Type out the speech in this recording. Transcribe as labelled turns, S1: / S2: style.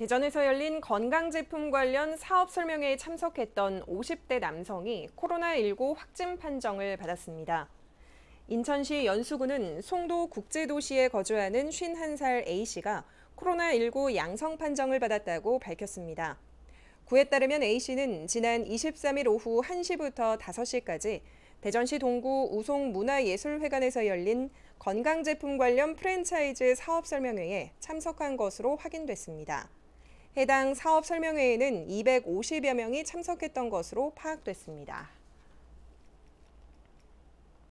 S1: 대전에서 열린 건강제품 관련 사업 설명회에 참석했던 50대 남성이 코로나19 확진 판정을 받았습니다. 인천시 연수구는 송도 국제도시에 거주하는 51살 A씨가 코로나19 양성 판정을 받았다고 밝혔습니다. 구에 따르면 A씨는 지난 23일 오후 1시부터 5시까지 대전시 동구 우송문화예술회관에서 열린 건강제품 관련 프랜차이즈 사업설명회에 참석한 것으로 확인됐습니다. 해당 사업 설명회에는 250여 명이 참석했던 것으로 파악됐습니다.